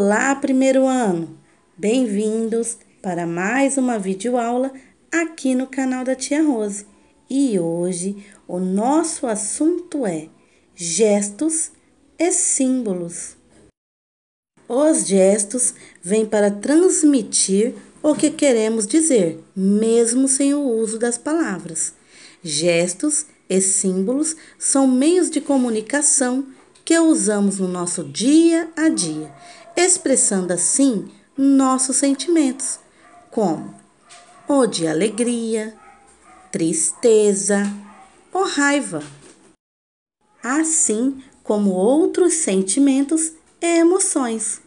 Olá, primeiro ano! Bem-vindos para mais uma videoaula aqui no canal da Tia Rose. E hoje o nosso assunto é gestos e símbolos. Os gestos vêm para transmitir o que queremos dizer, mesmo sem o uso das palavras. Gestos e símbolos são meios de comunicação que usamos no nosso dia a dia expressando assim nossos sentimentos, como ou de alegria, tristeza ou raiva, assim como outros sentimentos e emoções.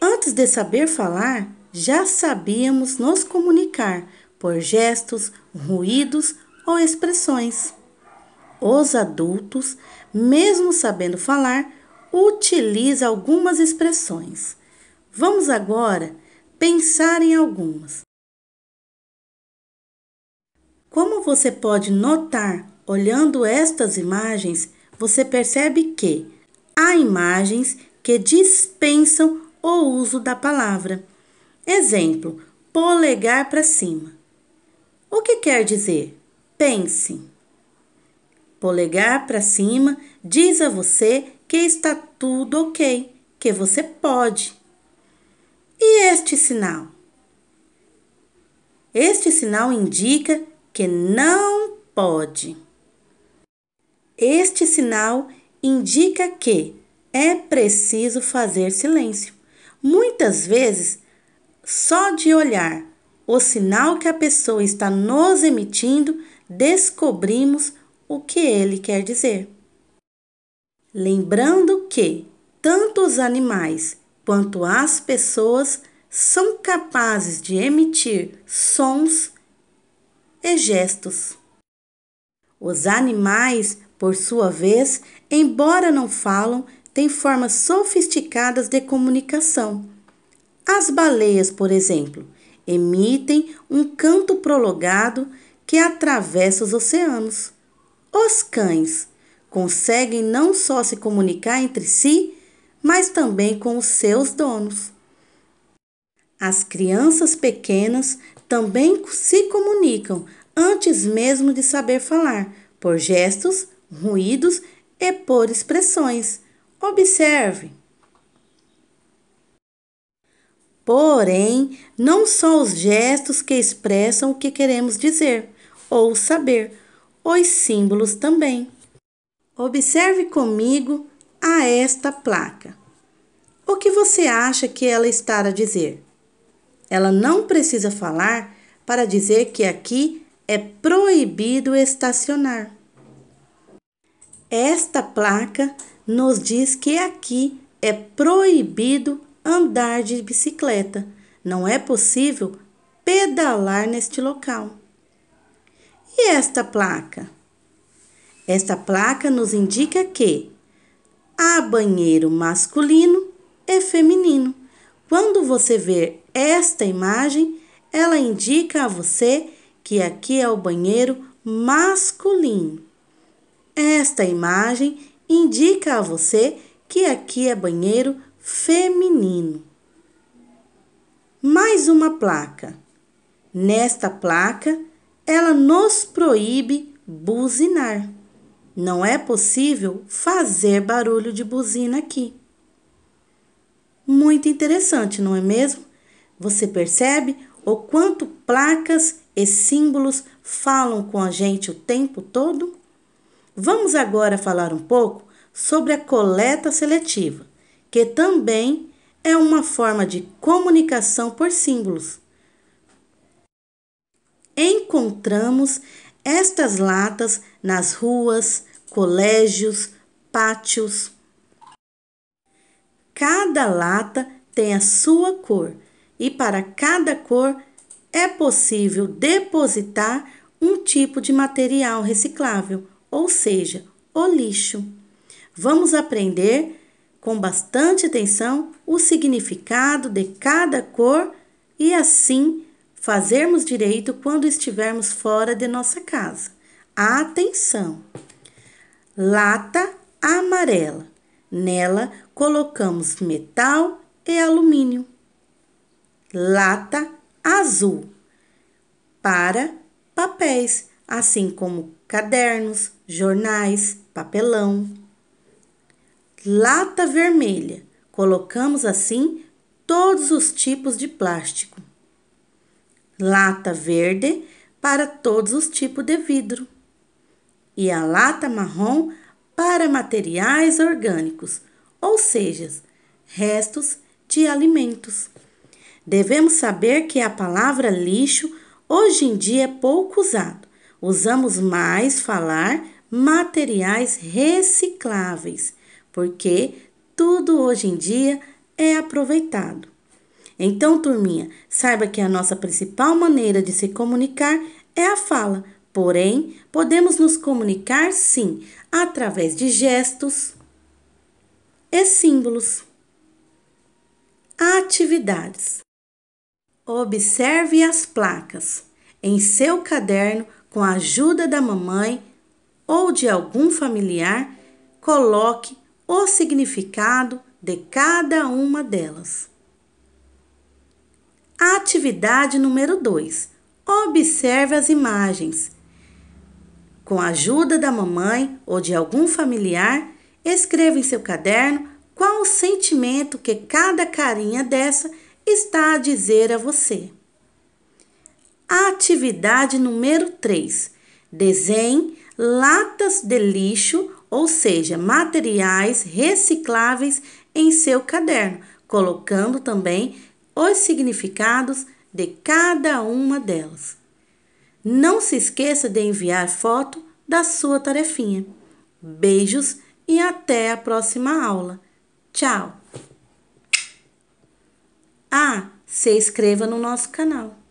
Antes de saber falar, já sabíamos nos comunicar por gestos, ruídos ou expressões. Os adultos, mesmo sabendo falar, utiliza algumas expressões. Vamos agora pensar em algumas. Como você pode notar olhando estas imagens, você percebe que há imagens que dispensam o uso da palavra. Exemplo: polegar para cima. O que quer dizer? Pense. Polegar para cima diz a você que está tudo ok, que você pode. E este sinal? Este sinal indica que não pode. Este sinal indica que é preciso fazer silêncio. Muitas vezes, só de olhar o sinal que a pessoa está nos emitindo, descobrimos o que ele quer dizer. Lembrando que tanto os animais quanto as pessoas são capazes de emitir sons e gestos. Os animais, por sua vez, embora não falam, têm formas sofisticadas de comunicação. As baleias, por exemplo, emitem um canto prolongado que atravessa os oceanos. Os cães, conseguem não só se comunicar entre si, mas também com os seus donos. As crianças pequenas também se comunicam antes mesmo de saber falar, por gestos, ruídos e por expressões. Observe. Porém, não só os gestos que expressam o que queremos dizer ou saber, os símbolos também. Observe comigo a esta placa. O que você acha que ela está a dizer? Ela não precisa falar para dizer que aqui é proibido estacionar. Esta placa nos diz que aqui é proibido andar de bicicleta. Não é possível pedalar neste local. E esta placa? Esta placa nos indica que há banheiro masculino e feminino. Quando você ver esta imagem, ela indica a você que aqui é o banheiro masculino. Esta imagem indica a você que aqui é banheiro feminino. Mais uma placa. Nesta placa, ela nos proíbe buzinar. Não é possível fazer barulho de buzina aqui. Muito interessante, não é mesmo? Você percebe o quanto placas e símbolos falam com a gente o tempo todo? Vamos agora falar um pouco sobre a coleta seletiva, que também é uma forma de comunicação por símbolos. Encontramos estas latas nas ruas, colégios, pátios. Cada lata tem a sua cor e para cada cor é possível depositar um tipo de material reciclável, ou seja, o lixo. Vamos aprender com bastante atenção o significado de cada cor e assim fazermos direito quando estivermos fora de nossa casa. Atenção! Lata amarela. Nela colocamos metal e alumínio. Lata azul para papéis, assim como cadernos, jornais, papelão. Lata vermelha. Colocamos assim todos os tipos de plástico lata verde para todos os tipos de vidro e a lata marrom para materiais orgânicos, ou seja, restos de alimentos. Devemos saber que a palavra lixo hoje em dia é pouco usado. Usamos mais falar materiais recicláveis, porque tudo hoje em dia é aproveitado. Então, turminha, saiba que a nossa principal maneira de se comunicar é a fala, porém, podemos nos comunicar sim através de gestos e símbolos. Atividades: Observe as placas em seu caderno com a ajuda da mamãe ou de algum familiar, coloque o significado de cada uma delas. Atividade número 2. Observe as imagens. Com a ajuda da mamãe ou de algum familiar, escreva em seu caderno qual o sentimento que cada carinha dessa está a dizer a você. Atividade número 3. Desenhe latas de lixo, ou seja, materiais recicláveis em seu caderno, colocando também os significados de cada uma delas. Não se esqueça de enviar foto da sua tarefinha. Beijos e até a próxima aula. Tchau! Ah, se inscreva no nosso canal.